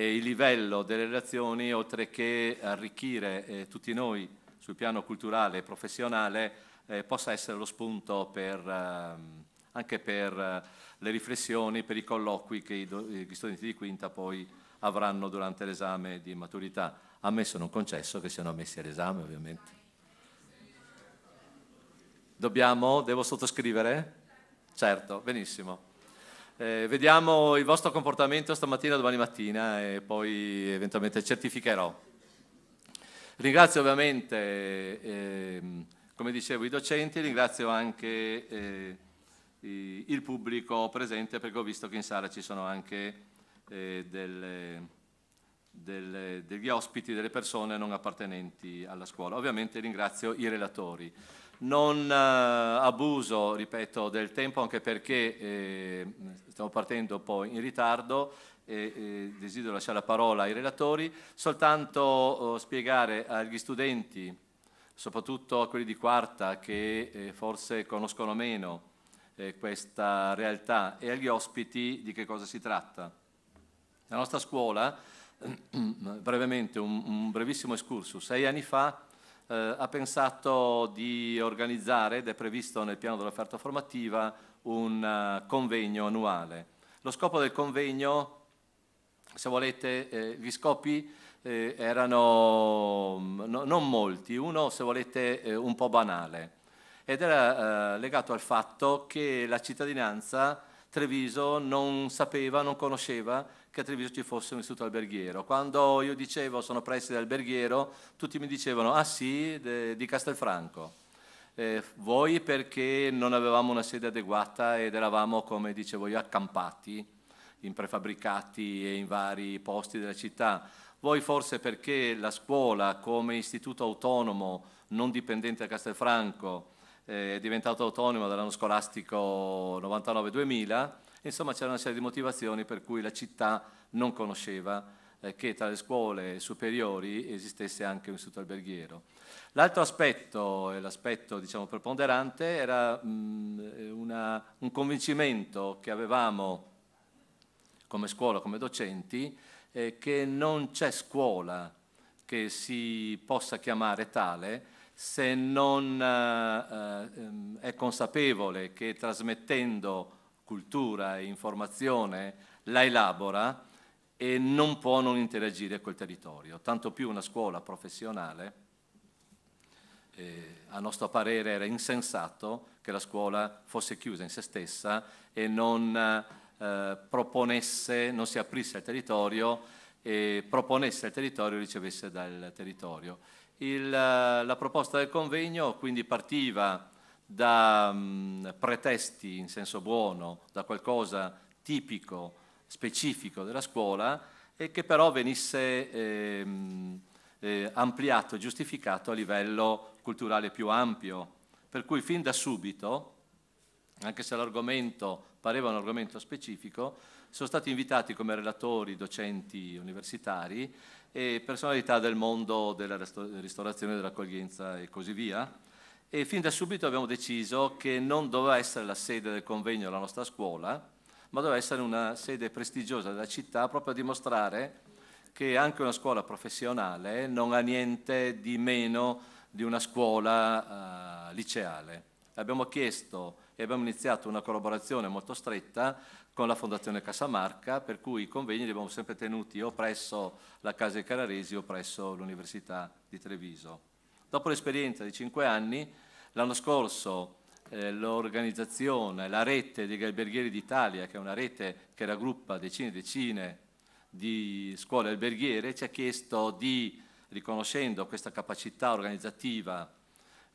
il livello delle relazioni, oltre che arricchire eh, tutti noi sul piano culturale e professionale, eh, possa essere lo spunto per, ehm, anche per eh, le riflessioni, per i colloqui che gli studenti di quinta poi avranno durante l'esame di maturità, ammesso non concesso che siano ammessi all'esame ovviamente. Dobbiamo, devo sottoscrivere? Certo, benissimo. Eh, vediamo il vostro comportamento stamattina, domani mattina e poi eventualmente certificherò. Ringrazio ovviamente, eh, come dicevo, i docenti, ringrazio anche eh, il pubblico presente perché ho visto che in sala ci sono anche eh, delle, delle, degli ospiti, delle persone non appartenenti alla scuola. Ovviamente ringrazio i relatori non eh, abuso, ripeto, del tempo anche perché eh, stiamo partendo poi in ritardo e, e, desidero lasciare la parola ai relatori, soltanto oh, spiegare agli studenti, soprattutto a quelli di quarta che eh, forse conoscono meno eh, questa realtà e agli ospiti di che cosa si tratta. La nostra scuola, brevemente un, un brevissimo escursus, sei anni fa eh, ha pensato di organizzare, ed è previsto nel piano dell'offerta formativa, un uh, convegno annuale. Lo scopo del convegno, se volete, eh, gli scopi eh, erano mm, no, non molti, uno se volete eh, un po' banale ed era eh, legato al fatto che la cittadinanza Treviso non sapeva, non conosceva che a Treviso ci fosse un istituto alberghiero. Quando io dicevo sono preside alberghiero, tutti mi dicevano ah sì, de, di Castelfranco. Eh, voi perché non avevamo una sede adeguata ed eravamo, come dicevo io, accampati in prefabbricati e in vari posti della città. Voi forse perché la scuola come istituto autonomo non dipendente da Castelfranco eh, è diventato autonomo dall'anno scolastico 99-2000 Insomma c'era una serie di motivazioni per cui la città non conosceva eh, che tra le scuole superiori esistesse anche un istituto alberghiero. L'altro aspetto, e l'aspetto diciamo, preponderante, era mh, mm, una, un convincimento che avevamo come scuola, come docenti, eh, che non c'è scuola che si possa chiamare tale se non eh, eh mm, è consapevole che trasmettendo cultura e informazione la elabora e non può non interagire col territorio, tanto più una scuola professionale, eh, a nostro parere era insensato che la scuola fosse chiusa in se stessa e non eh, proponesse, non si aprisse al territorio e proponesse al territorio e ricevesse dal territorio. Il, eh, la proposta del convegno quindi partiva da mh, mm, pretesti in senso buono, da qualcosa tipico, specifico della scuola e che però venisse eh, eh, ampliato e giustificato a livello culturale più ampio. Per cui fin da subito, anche se l'argomento pareva un argomento specifico, sono stati invitati come relatori docenti universitari e personalità del mondo della ristorazione, dell'accoglienza e così via, e fin da subito abbiamo deciso che non doveva essere la sede del convegno la nostra scuola, ma doveva essere una sede prestigiosa della città proprio a dimostrare che anche una scuola professionale non ha niente di meno di una scuola uh, liceale. Abbiamo chiesto e abbiamo iniziato una collaborazione molto stretta con la Fondazione Casamarca, per cui i convegni li abbiamo sempre tenuti o presso la Casa dei Cararesi o presso l'Università di Treviso. Dopo l'esperienza di cinque anni L'anno scorso eh, l'organizzazione, la rete degli alberghieri d'Italia, che è una rete che raggruppa decine e decine di scuole alberghiere, ci ha chiesto di, riconoscendo questa capacità organizzativa,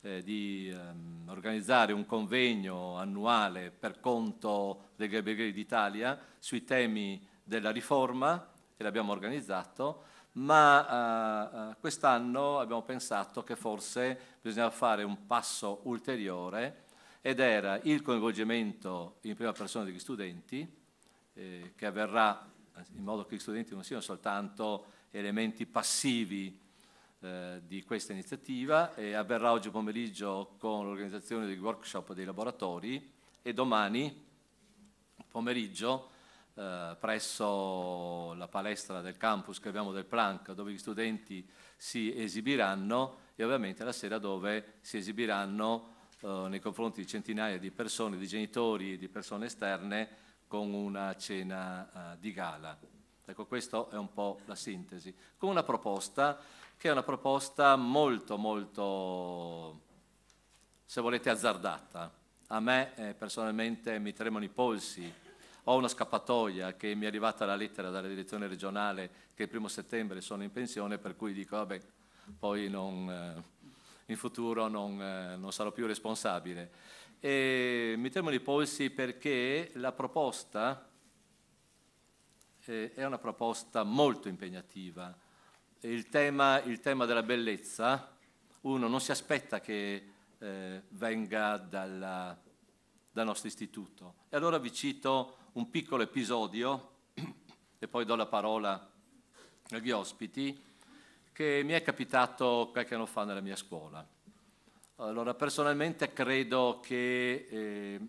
eh, di ehm, organizzare un convegno annuale per conto degli alberghieri d'Italia sui temi della riforma, e l'abbiamo organizzato, ma eh, eh, quest'anno abbiamo pensato che forse bisognava fare un passo ulteriore ed era il coinvolgimento in prima persona degli studenti, eh, che avverrà in modo che gli studenti non siano soltanto elementi passivi eh, di questa iniziativa e avverrà oggi pomeriggio con l'organizzazione dei workshop dei laboratori e domani pomeriggio eh, presso la palestra del campus che abbiamo del Planck, dove gli studenti si esibiranno e ovviamente la sera dove si esibiranno eh, nei confronti di centinaia di persone, di genitori e di persone esterne con una cena eh, di gala. Ecco, questa è un po' la sintesi, con una proposta che è una proposta molto, molto, se volete, azzardata. A me eh, personalmente mi tremano i polsi ho una scappatoia che mi è arrivata la lettera dalla direzione regionale che il primo settembre sono in pensione, per cui dico, vabbè, poi non, eh, in futuro non, eh, non, sarò più responsabile. E mi temo di polsi perché la proposta eh, è una proposta molto impegnativa. Il tema, il tema, della bellezza, uno non si aspetta che eh, venga dalla, dal nostro istituto. E allora vi cito un piccolo episodio, e poi do la parola agli ospiti, che mi è capitato qualche anno fa nella mia scuola. Allora, personalmente credo che eh,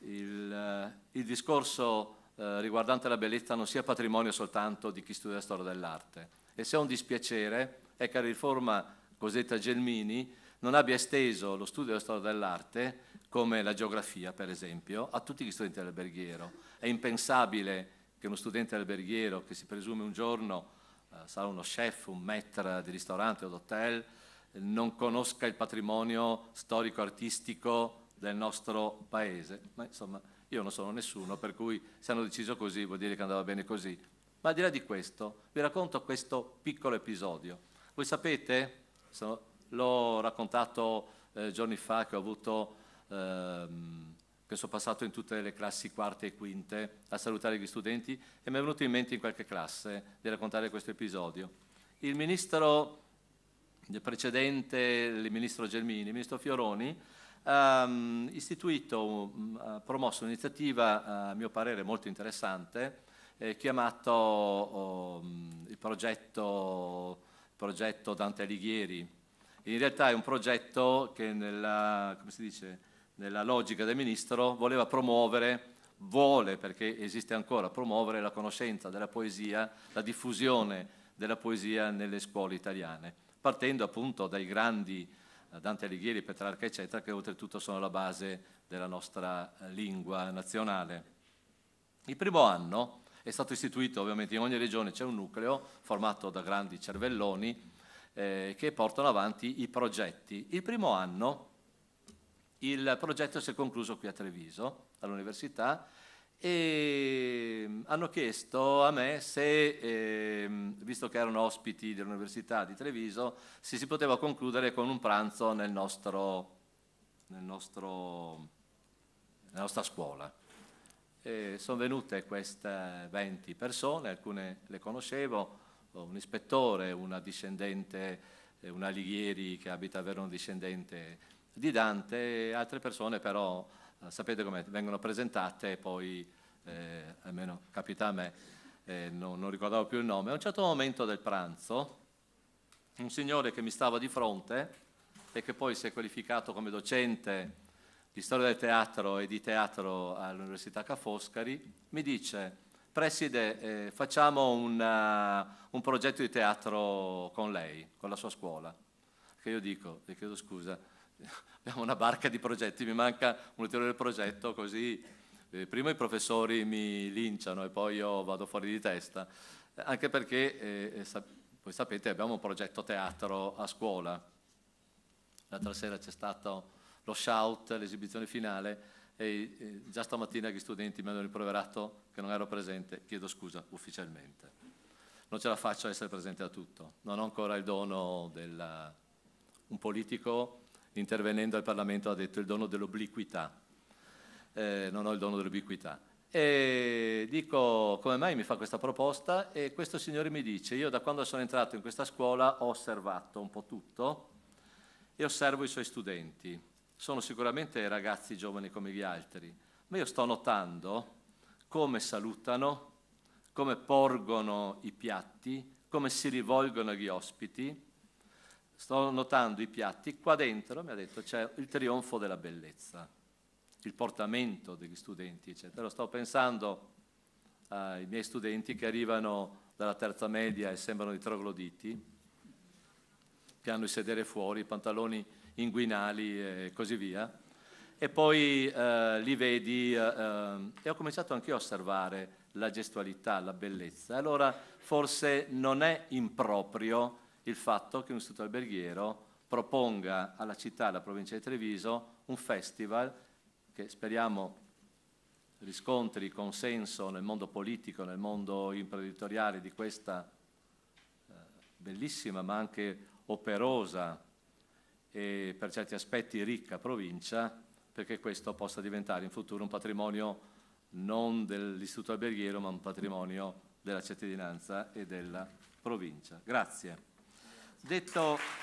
il, eh, il, discorso eh, riguardante la bellezza non sia patrimonio soltanto di chi studia la storia dell'arte. E se è un dispiacere, è che la riforma cosiddetta Gelmini non abbia esteso lo studio della storia dell'arte, come la geografia per esempio, a tutti gli studenti alberghiero. È impensabile che uno studente alberghiero, che si presume un giorno eh, sarà uno chef, un maître di ristorante o d'hotel, non conosca il patrimonio storico-artistico del nostro paese. Ma insomma, io non sono nessuno, per cui se hanno deciso così vuol dire che andava bene così. Ma al di là di questo, vi racconto questo piccolo episodio. Voi sapete, sono, L'ho raccontato eh, giorni fa che ho avuto ehm, che sono passato in tutte le classi quarte e quinte a salutare gli studenti e mi è venuto in mente in qualche classe di raccontare questo episodio. Il ministro precedente, il ministro Gelmini, il ministro Fioroni, ha um, istituito, um, ha promosso un'iniziativa a mio parere molto interessante eh, chiamato um, il progetto, progetto Dante Alighieri, in realtà è un progetto che nella, dice, nella logica del Ministro voleva promuovere, vuole perché esiste ancora, promuovere la conoscenza della poesia, la diffusione della poesia nelle scuole italiane, partendo appunto dai grandi eh, Dante Alighieri, Petrarca, eccetera, che oltretutto sono la base della nostra eh, lingua nazionale. Il primo anno è stato istituito, ovviamente in ogni regione c'è un nucleo formato da grandi cervelloni eh, che portano avanti i progetti. Il primo anno il progetto si è concluso qui a Treviso, all'università, e mm, hanno chiesto a me se, eh, visto che erano ospiti dell'Università di Treviso, se si poteva concludere con un pranzo nel nostro, nel nostro, nella nostra scuola. E sono venute queste 20 persone, alcune le conoscevo, Oh, un ispettore, una discendente, eh, un Alighieri che abita a Verona discendente di Dante, altre persone però, eh, sapete come vengono presentate e poi, eh, almeno capita a me, eh, non, non ricordavo più il nome, a un certo momento del pranzo, un signore che mi stava di fronte e che poi si è qualificato come docente di storia del teatro e di teatro all'Università Ca' Foscari, mi dice Preside, eh, facciamo una, eh, un progetto di teatro con lei, con la sua scuola. Che io dico, le chiedo scusa, abbiamo una barca di progetti, mi manca un ulteriore progetto così eh, prima i professori mi linciano e poi io vado fuori di testa, anche perché, eh, eh sap voi sapete, abbiamo un progetto teatro a scuola. L'altra sera c'è stato lo shout, l'esibizione finale, e già stamattina gli studenti mi hanno riproverato che non ero presente, chiedo scusa ufficialmente. Non ce la faccio a essere presente a tutto, non ho ancora il dono del... Un politico intervenendo al Parlamento ha detto il dono dell'obliquità, eh, non ho il dono dell'obliquità. E dico come mai mi fa questa proposta e questo signore mi dice, io da quando sono entrato in questa scuola ho osservato un po' tutto e osservo i suoi studenti sono sicuramente ragazzi giovani come gli altri, ma io sto notando come salutano, come porgono i piatti, come si rivolgono agli ospiti. Sto notando i piatti, qua dentro mi ha detto c'è il trionfo della bellezza, il portamento degli studenti, eccetera. sto pensando ai miei studenti che arrivano dalla terza media e sembrano i trogloditi, che hanno i sedere fuori, i pantaloni inguinali e così via. E poi eh, li vedi, eh, eh e ho cominciato anche io a osservare la gestualità, la bellezza. Allora forse non è improprio il fatto che un istituto alberghiero proponga alla città, alla provincia di Treviso, un festival che speriamo riscontri consenso nel mondo politico, nel mondo imprenditoriale di questa eh, bellissima ma anche operosa e per certi aspetti ricca provincia, perché questo possa diventare in futuro un patrimonio non dell'istituto alberghiero, ma un patrimonio della cittadinanza e della provincia. Grazie. Detto